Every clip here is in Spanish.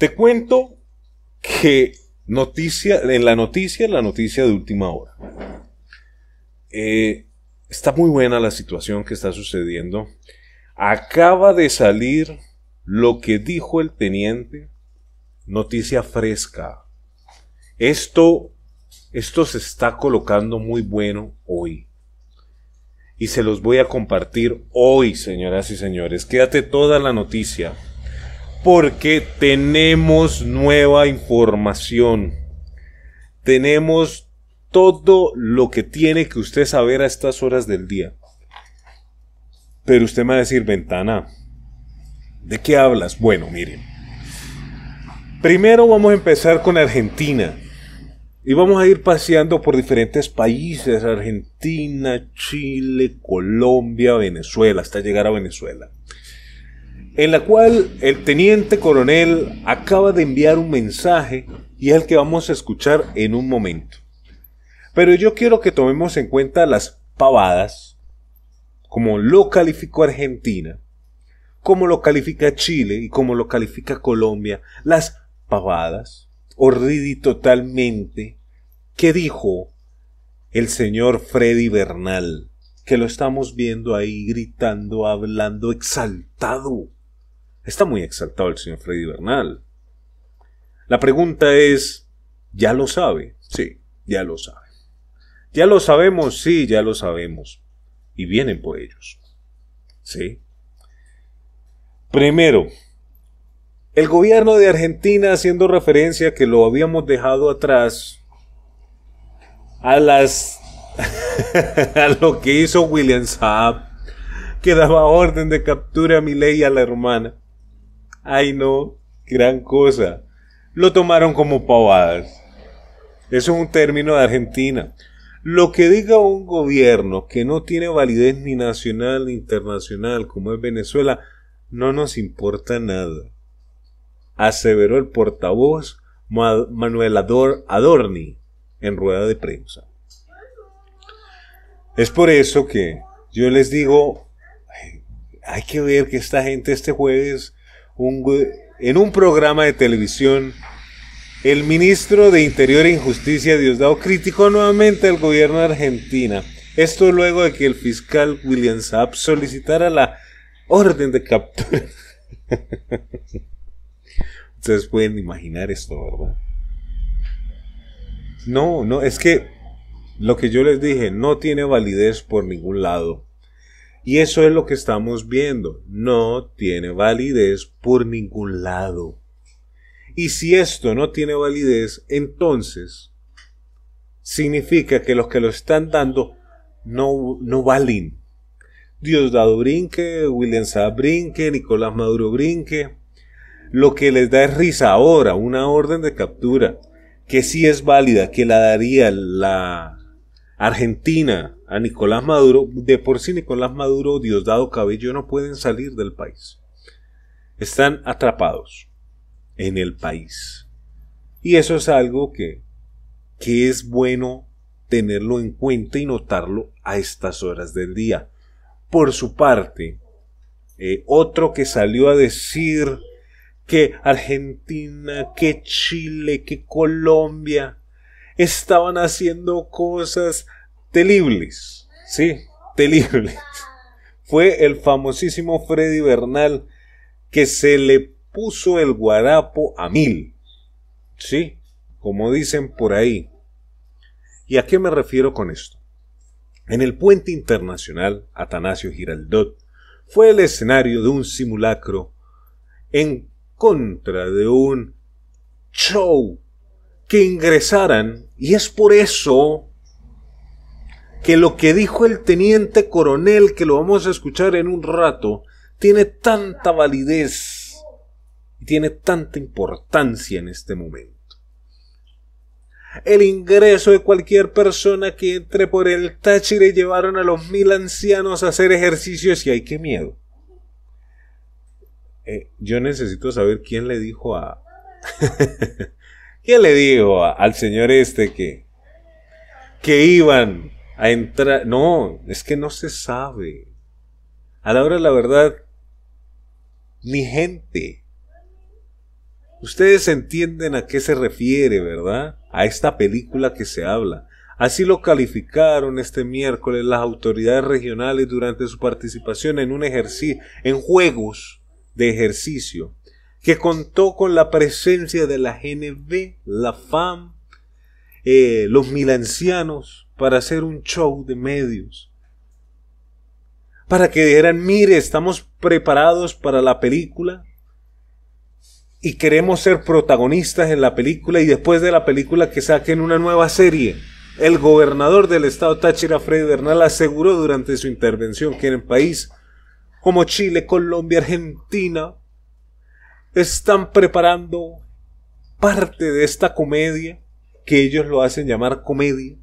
Te cuento que noticia, en la noticia, la noticia de última hora. Eh, está muy buena la situación que está sucediendo. Acaba de salir lo que dijo el teniente. Noticia fresca. Esto, esto se está colocando muy bueno hoy. Y se los voy a compartir hoy, señoras y señores. Quédate toda la noticia porque tenemos nueva información. Tenemos todo lo que tiene que usted saber a estas horas del día. Pero usted me va a decir, ventana, ¿de qué hablas? Bueno, miren. Primero vamos a empezar con Argentina. Y vamos a ir paseando por diferentes países, Argentina, Chile, Colombia, Venezuela, hasta llegar a Venezuela en la cual el teniente coronel acaba de enviar un mensaje y es el que vamos a escuchar en un momento. Pero yo quiero que tomemos en cuenta las pavadas, como lo calificó Argentina, como lo califica Chile y como lo califica Colombia, las pavadas, y totalmente, que dijo el señor Freddy Bernal, que lo estamos viendo ahí gritando, hablando, exaltado Está muy exaltado el señor Freddy Bernal. La pregunta es, ¿ya lo sabe? Sí, ya lo sabe. Ya lo sabemos, sí, ya lo sabemos. Y vienen por ellos. ¿Sí? Primero, el gobierno de Argentina, haciendo referencia que lo habíamos dejado atrás, a las a lo que hizo William Saab, que daba orden de captura a Milei y a la hermana. Ay, no, gran cosa. Lo tomaron como pavadas. Eso es un término de Argentina. Lo que diga un gobierno que no tiene validez ni nacional ni internacional, como es Venezuela, no nos importa nada. Aseveró el portavoz Manuel Adorni en rueda de prensa. Es por eso que yo les digo, hay que ver que esta gente este jueves en un programa de televisión, el ministro de Interior e Injusticia, Diosdado, criticó nuevamente al gobierno de Argentina. Esto luego de que el fiscal William Saab solicitara la orden de captura. Ustedes pueden imaginar esto, ¿verdad? No, no, es que lo que yo les dije no tiene validez por ningún lado. Y eso es lo que estamos viendo. No tiene validez por ningún lado. Y si esto no tiene validez, entonces significa que los que lo están dando no, no valen. Diosdado Brinque, William Saab Brinque, Nicolás Maduro Brinque. Lo que les da es risa ahora, una orden de captura, que sí es válida, que la daría la Argentina a Nicolás Maduro, de por sí Nicolás Maduro, Diosdado Cabello no pueden salir del país. Están atrapados en el país. Y eso es algo que, que es bueno tenerlo en cuenta y notarlo a estas horas del día. Por su parte, eh, otro que salió a decir que Argentina, que Chile, que Colombia estaban haciendo cosas Telibles, sí, Telibles. Fue el famosísimo Freddy Bernal que se le puso el guarapo a mil, sí, como dicen por ahí. ¿Y a qué me refiero con esto? En el puente internacional Atanasio Giraldot fue el escenario de un simulacro en contra de un show que ingresaran, y es por eso que lo que dijo el teniente coronel, que lo vamos a escuchar en un rato, tiene tanta validez y tiene tanta importancia en este momento. El ingreso de cualquier persona que entre por el Táchira llevaron a los mil ancianos a hacer ejercicios y hay que miedo. Eh, yo necesito saber quién le dijo a... ¿Quién le dijo al señor este que... que iban a entrar. No, es que no se sabe. A la hora de la verdad, ni gente. Ustedes entienden a qué se refiere, ¿verdad? A esta película que se habla. Así lo calificaron este miércoles las autoridades regionales durante su participación en un ejercicio, en juegos de ejercicio, que contó con la presencia de la GNB, la FAM, eh, los milancianos, para hacer un show de medios. Para que dijeran, mire, estamos preparados para la película y queremos ser protagonistas en la película y después de la película que saquen una nueva serie. El gobernador del estado Táchira, Freddy Bernal, aseguró durante su intervención que en el país como Chile, Colombia, Argentina están preparando parte de esta comedia que ellos lo hacen llamar comedia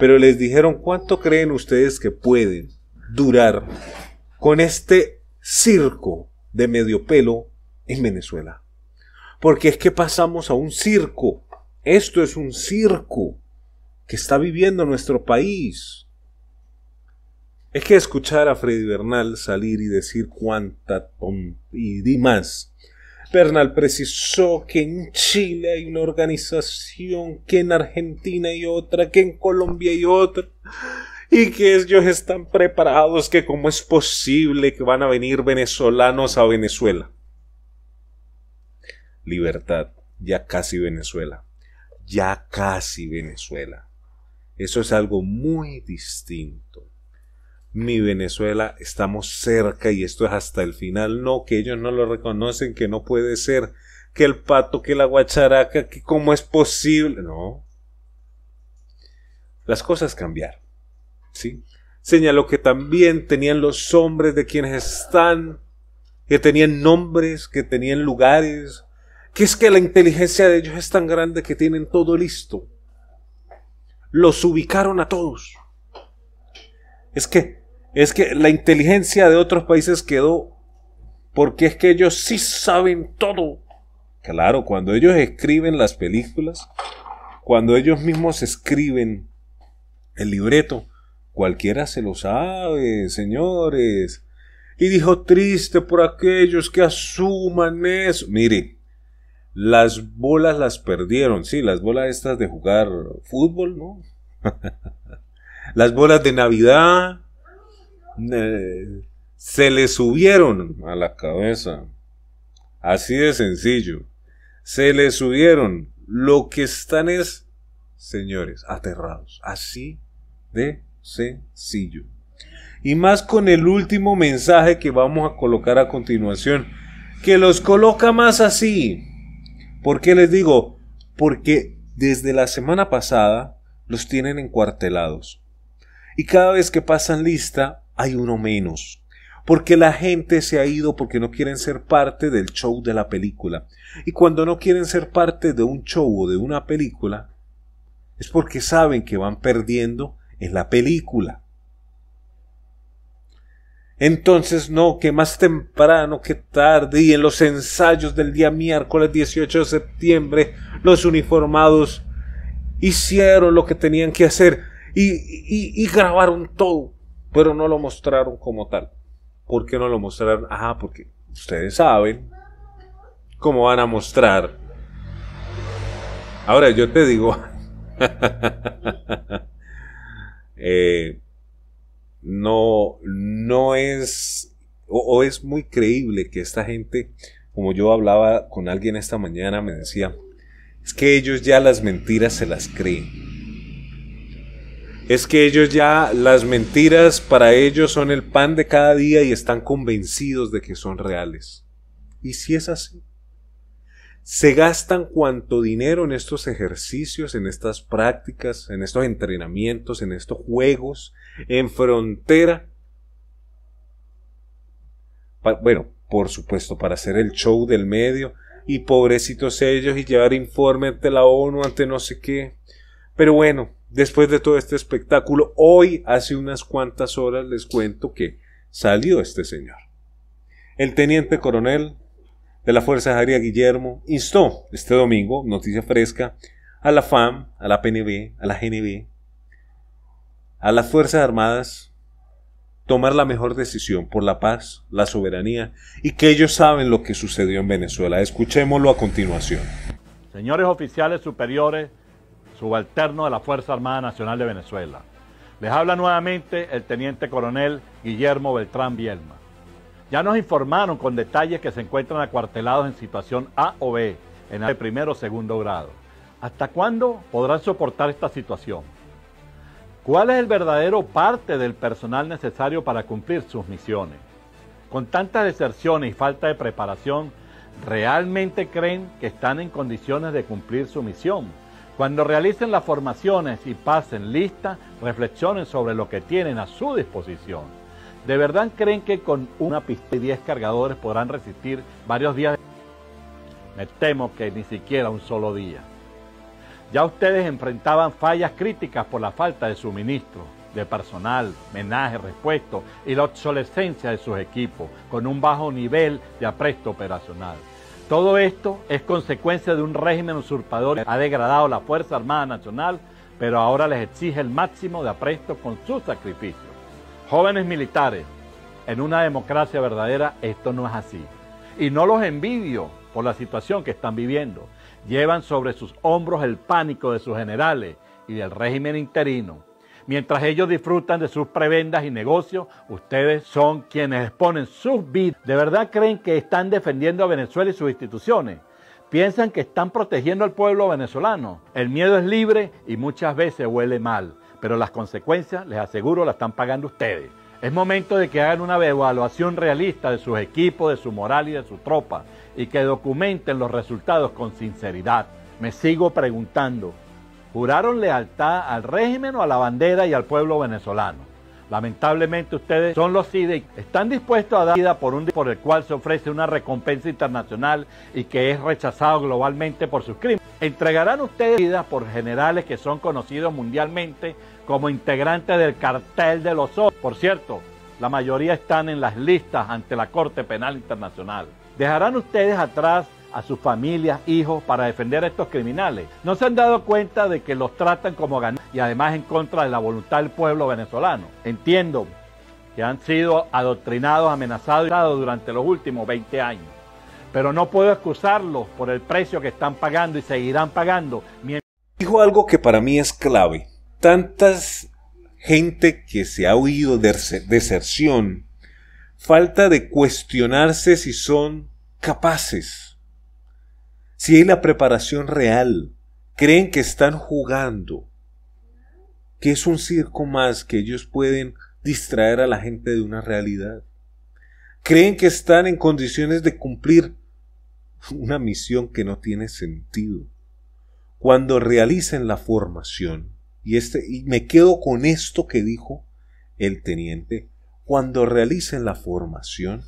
pero les dijeron cuánto creen ustedes que pueden durar con este circo de medio pelo en Venezuela. Porque es que pasamos a un circo. Esto es un circo que está viviendo nuestro país. Es que escuchar a Freddy Bernal salir y decir cuánta y di más Pernal precisó que en Chile hay una organización, que en Argentina hay otra, que en Colombia hay otra, y que ellos están preparados, que cómo es posible que van a venir venezolanos a Venezuela. Libertad, ya casi Venezuela, ya casi Venezuela. Eso es algo muy distinto mi Venezuela, estamos cerca y esto es hasta el final. No, que ellos no lo reconocen, que no puede ser, que el pato, que la guacharaca, que cómo es posible. No. Las cosas cambiaron. ¿sí? Señaló que también tenían los hombres de quienes están, que tenían nombres, que tenían lugares, que es que la inteligencia de ellos es tan grande que tienen todo listo. Los ubicaron a todos. Es que es que la inteligencia de otros países quedó porque es que ellos sí saben todo. Claro, cuando ellos escriben las películas, cuando ellos mismos escriben el libreto, cualquiera se lo sabe, señores. Y dijo triste por aquellos que asuman eso. Mire, las bolas las perdieron, sí, las bolas estas de jugar fútbol, ¿no? las bolas de Navidad, eh, se le subieron a la cabeza. Así de sencillo. Se le subieron. Lo que están es, señores, aterrados. Así de sencillo. Y más con el último mensaje que vamos a colocar a continuación. Que los coloca más así. ¿Por qué les digo? Porque desde la semana pasada los tienen encuartelados. Y cada vez que pasan lista, hay uno menos. Porque la gente se ha ido porque no quieren ser parte del show de la película. Y cuando no quieren ser parte de un show o de una película, es porque saben que van perdiendo en la película. Entonces, no, que más temprano que tarde y en los ensayos del día miércoles 18 de septiembre, los uniformados hicieron lo que tenían que hacer y, y grabaron todo pero no lo mostraron como tal. ¿Por qué no lo mostraron? Ah, porque ustedes saben cómo van a mostrar. Ahora yo te digo, eh, no, no es, o es muy creíble que esta gente, como yo hablaba con alguien esta mañana, me decía, es que ellos ya las mentiras se las creen es que ellos ya, las mentiras para ellos son el pan de cada día y están convencidos de que son reales. Y si es así, se gastan cuanto dinero en estos ejercicios, en estas prácticas, en estos entrenamientos, en estos juegos, en frontera. bueno, por supuesto, para hacer el show del medio y pobrecitos ellos y llevar informes ante la ONU, ante no sé qué. Pero bueno, después de todo este espectáculo, hoy hace unas cuantas horas les cuento que salió este señor. El teniente coronel de la Fuerza Aérea Guillermo instó este domingo, noticia fresca, a la FAM, a la PNB, a la GNB, a las Fuerzas Armadas tomar la mejor decisión por la paz, la soberanía y que ellos saben lo que sucedió en Venezuela. Escuchémoslo a continuación. Señores oficiales superiores, subalterno de la Fuerza Armada Nacional de Venezuela. Les habla nuevamente el teniente coronel Guillermo Beltrán Bielma. Ya nos informaron con detalles que se encuentran acuartelados en situación A o B, en el primero o segundo grado. ¿Hasta cuándo podrán soportar esta situación? ¿Cuál es el verdadero parte del personal necesario para cumplir sus misiones? Con tantas deserciones y falta de preparación, ¿realmente creen que están en condiciones de cumplir su misión? Cuando realicen las formaciones y pasen lista, reflexionen sobre lo que tienen a su disposición. ¿De verdad creen que con una pistola y 10 cargadores podrán resistir varios días? Me temo que ni siquiera un solo día. Ya ustedes enfrentaban fallas críticas por la falta de suministro, de personal, menaje, repuesto y la obsolescencia de sus equipos, con un bajo nivel de apresto operacional. Todo esto es consecuencia de un régimen usurpador que ha degradado la Fuerza Armada Nacional, pero ahora les exige el máximo de apresto con sus sacrificios. Jóvenes militares, en una democracia verdadera esto no es así. Y no los envidio por la situación que están viviendo. Llevan sobre sus hombros el pánico de sus generales y del régimen interino. Mientras ellos disfrutan de sus prebendas y negocios, ustedes son quienes exponen sus vidas. ¿De verdad creen que están defendiendo a Venezuela y sus instituciones? Piensan que están protegiendo al pueblo venezolano. El miedo es libre y muchas veces huele mal, pero las consecuencias, les aseguro, las están pagando ustedes. Es momento de que hagan una evaluación realista de sus equipos, de su moral y de su tropa y que documenten los resultados con sinceridad. Me sigo preguntando, Juraron lealtad al régimen o a la bandera y al pueblo venezolano. Lamentablemente ustedes son los CIDE están dispuestos a dar vida por un por el cual se ofrece una recompensa internacional y que es rechazado globalmente por sus crímenes. Entregarán ustedes vidas por generales que son conocidos mundialmente como integrantes del cartel de los otros. Por cierto, la mayoría están en las listas ante la Corte Penal Internacional. Dejarán ustedes atrás a sus familias, hijos, para defender a estos criminales. No se han dado cuenta de que los tratan como ganados y además en contra de la voluntad del pueblo venezolano. Entiendo que han sido adoctrinados, amenazados durante los últimos 20 años. Pero no puedo excusarlos por el precio que están pagando y seguirán pagando. Dijo algo que para mí es clave. Tantas gente que se ha huido de deserción, falta de cuestionarse si son capaces si hay la preparación real, creen que están jugando, que es un circo más que ellos pueden distraer a la gente de una realidad. Creen que están en condiciones de cumplir una misión que no tiene sentido. Cuando realicen la formación, y, este, me quedo con esto que dijo el teniente, cuando realicen la formación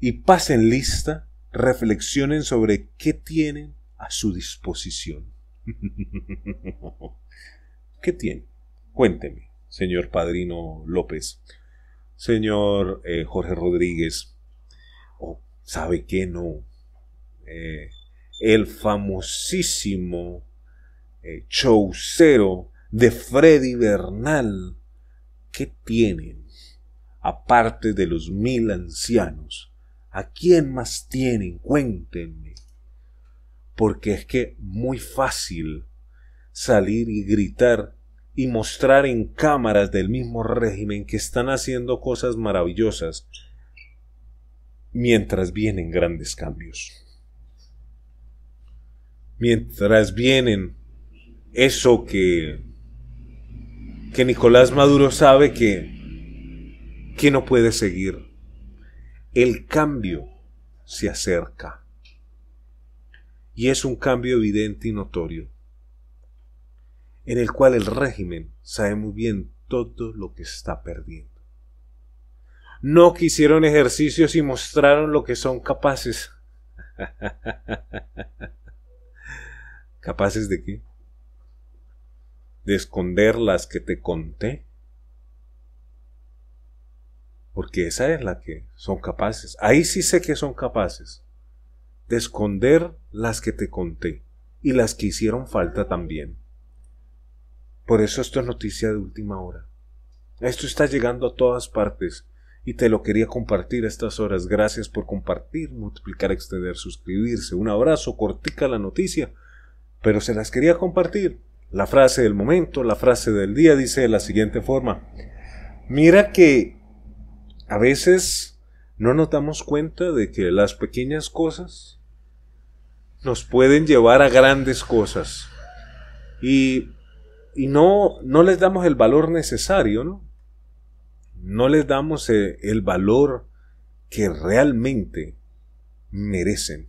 y pasen lista, reflexionen sobre qué tienen a su disposición. ¿Qué tienen? Cuénteme, señor Padrino López, señor eh, Jorge Rodríguez, o oh, sabe que no, eh, el famosísimo eh, de Freddy Bernal, ¿qué tienen? Aparte de los mil ancianos ¿A quién más tienen? Cuéntenme. Porque es que muy fácil salir y gritar y mostrar en cámaras del mismo régimen que están haciendo cosas maravillosas mientras vienen grandes cambios. Mientras vienen eso que que Nicolás Maduro sabe que que no puede seguir el cambio se acerca. Y es un cambio evidente y notorio, en el cual el régimen sabe muy bien todo lo que está perdiendo. No quisieron ejercicios y mostraron lo que son capaces. ¿Capaces de qué? De esconder las que te conté porque esa es la que son capaces. Ahí sí sé que son capaces de esconder las que te conté y las que hicieron falta también. Por eso esto es noticia de última hora. Esto está llegando a todas partes y te lo quería compartir estas horas. Gracias por compartir, multiplicar, extender, suscribirse. Un abrazo, cortica la noticia, pero se las quería compartir. La frase del momento, la frase del día dice de la siguiente forma. Mira que a veces no nos damos cuenta de que las pequeñas cosas nos pueden llevar a grandes cosas. Y, no, no les damos el valor necesario, ¿no? No les damos eh, el valor que realmente merecen.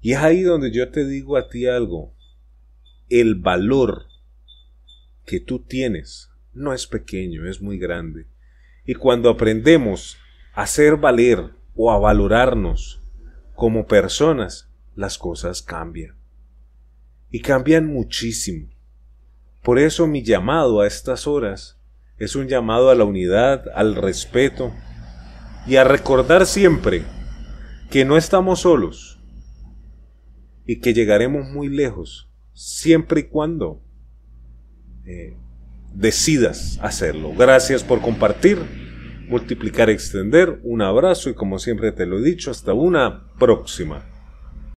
Y es ahí donde yo te digo a ti algo. El valor que tú tienes no es pequeño, es muy grande. Y cuando aprendemos a hacer valer o a valorarnos como personas, las cosas cambian. Y cambian muchísimo. Por eso mi llamado a estas horas es un llamado a la unidad, al respeto y a recordar siempre que no estamos solos y que llegaremos muy lejos siempre y cuando eh, decidas hacerlo. Gracias por compartir, multiplicar, extender. Un abrazo y como siempre te lo he dicho, hasta una próxima.